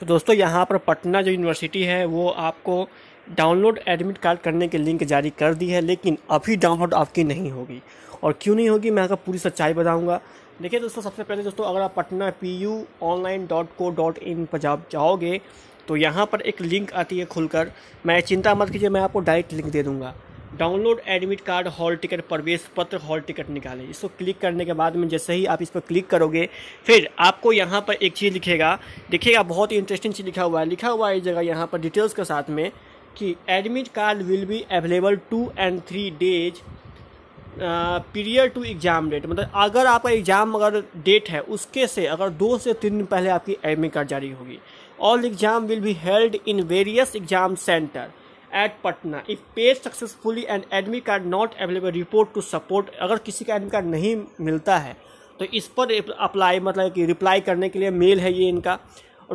तो दोस्तों यहाँ पर पटना जो यूनिवर्सिटी है वो आपको डाउनलोड एडमिट कार्ड करने के लिंक जारी कर दी है लेकिन अभी डाउनलोड आपकी नहीं होगी और क्यों नहीं होगी मैं आपको पूरी सच्चाई बताऊँगा देखिए दोस्तों सबसे पहले दोस्तों अगर आप Patna P U online dot co dot in पर जाओगे तो यहाँ पर एक लिंक आती है खुलकर मैं चिंता मत कीजिए मैं आपको डायरेक्ट लिंक दे दूँगा download admit card hall ticket प्रवेश पत्र हॉल टिकट निकालें इसको क्लिक करने के बाद में जैसे ही आप इस पर क्लिक करोगे फिर आपको यहाँ पर एक चीज़ लिखेगा देखिएगा बहुत ही इंटरेस्टिंग चीज़ लिखा हुआ है लिखा हुआ है इस जगह यहाँ पर डिटेल्स के साथ में कि admit card will be available two and three days period to exam date मतलब अगर आपका एग्ज़ाम अगर डेट है उसके से अगर दो से तीन दिन पहले आपकी एडमिट कार्ड जारी होगी all exam will be held in various exam centre at Patna if page successfully and admit card not available report to support अगर किसी का एडमिट कार्ड नहीं मिलता है तो इस पर अप्लाई मतलब कि रिप्लाई करने के लिए मेल है ये इनका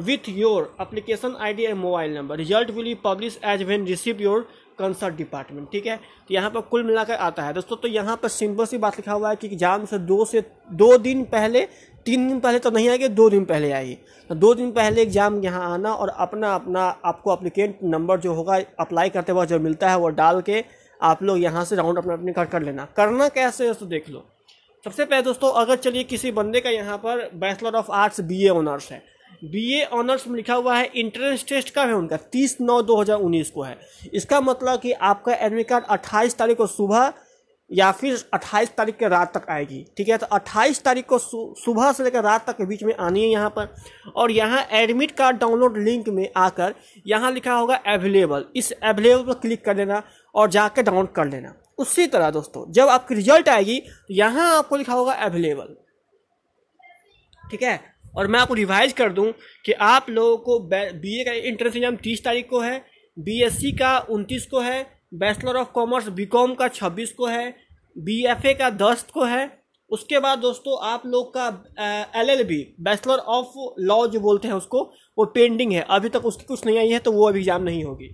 with your application I D and mobile number result will you publish as when receive your concert department ठीक है तो यहाँ पर कुल मिलाकर आता है दोस्तों तो यहाँ पर सिंपल सी बात लिखा हुआ है कि एग्जाम से दो से दो दिन पहले तीन दिन पहले तो नहीं आएगी दो दिन पहले आएगी तो दो दिन पहले एग्ज़ाम यहाँ आना और अपना अपना आपको अप्लीकेंट नंबर जो होगा अप्लाई करते वक्त जो मिलता है वो डाल के आप लोग यहाँ से राउंड अपना अपने घर कर लेना करना कैसे है तो देख लो सबसे पहले दोस्तों अगर चलिए किसी बंदे का यहाँ पर bachelor of arts B honours है बी ऑनर्स में लिखा हुआ है इंट्रेंस टेस्ट कब है उनका तीस नौ दो हज़ार उन्नीस को है इसका मतलब कि आपका एडमिट कार्ड अट्ठाईस तारीख को सुबह या फिर 28 तारीख के रात तक आएगी ठीक है तो 28 तारीख को सुबह से लेकर रात तक के बीच में आनी है यहाँ पर और यहाँ एडमिट कार्ड डाउनलोड लिंक में आकर यहाँ लिखा होगा अवेलेबल इस अवेलेबल पर क्लिक कर लेना और जाकर डाउनलोड कर लेना उसी तरह दोस्तों जब आपकी रिजल्ट आएगी तो यहाँ आपको लिखा होगा अवेलेबल ठीक है और मैं आपको रिवाइज कर दूं कि आप लोगों को बीए का इंट्रेंस एग्जाम तीस तारीख को है बीएससी का उनतीस को है बैचलर ऑफ कॉमर्स बीकॉम का छब्बीस को है बी एफ ए का दस्त को है उसके बाद दोस्तों आप लोग का L L B bachelor of law जो बोलते हैं उसको वो पेंडिंग है अभी तक उसकी कुछ नहीं आई है तो वो अभी एग्ज़ाम नहीं होगी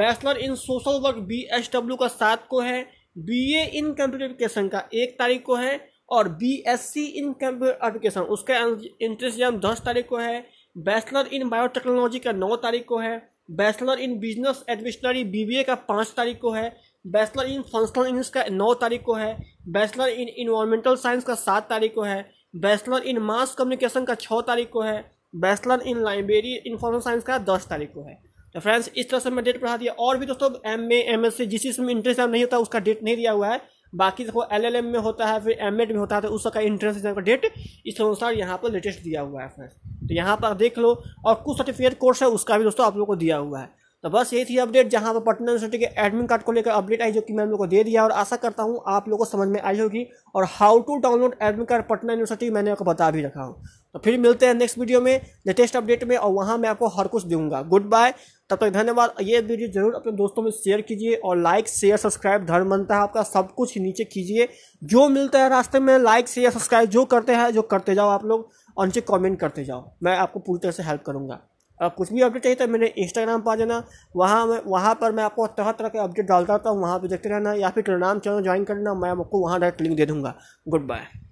bachelor in social work B S W का सात को है B A in computer application का एक तारीख को है और B S C in computer application उसका इंट्रेंस एग्जाम दस तारीख को है बैचलर इन बायोटेक्नोलॉजी का नौ तारीख को है bachelor in business administration B B A का पाँच तारीख को है बैचलर इन फंक्शनल इंग्लिश का नौ तारीख को है बैचलर इन इन्वायरमेंटल साइंस का सात तारीख को है बैचलर इन मास कम्युनिकेशन का छः तारीख को है bachelor in library information science का दस तारीख को है तो फ्रेंड्स इस तरह से मैं डेट पढ़ा दिया और भी दोस्तों M A M S C जिस चीज़ में एग्जाम नहीं होता उसका डेट नहीं दिया हुआ है बाकी देखो एल एल एम में होता है फिर एम एड में होता है तो उसका इंट्रेंस एग्जाम का डेट इस अनुसार यहाँ पर लेटेस्ट दिया हुआ है फ्रेंड्स तो यहाँ पर देख लो और कुछ सर्टिफिकेट कोर्स है उसका भी दोस्तों आप लोग को दिया हुआ है तो बस ये थी अपडेट जहाँ पर पटना यूनिवर्सिटी के एडमिन कार्ड को लेकर अपडेट आई जो कि मैं हम लोग को दे दिया और आशा करता हूँ आप लोगों को समझ में आई होगी और how to download admin card Patna university मैंने आपको बता भी रखा हूँ तो फिर मिलते हैं नेक्स्ट वीडियो में लेटेस्ट अपडेट में और वहाँ मैं आपको हर कुछ दूंगा गुड बाय तब तक धन्यवाद ये वीडियो जरूर अपने दोस्तों में शेयर कीजिए और लाइक शेयर सब्सक्राइब धर्म बनता है आपका सब कुछ नीचे कीजिए जो मिलता है रास्ते में लाइक शेयर सब्सक्राइब जो करते हैं जो करते जाओ आप लोग और नीचे कॉमेंट करते जाओ मैं आपको पूरी तरह से हेल्प करूँगा कुछ भी अपडेट चाहिए तो मैंने इंस्टाग्राम पर आ जाना वहाँ मैं वहाँ पर मैं आपको तरह तरह के अपडेट डालता रहता हूँ वहाँ पर देखते रहना या फिर टेलीग्राम चैनल ज्वाइन करना मैं आपको वहाँ डायरेक्ट लिंक दे दूँगा गुड बाय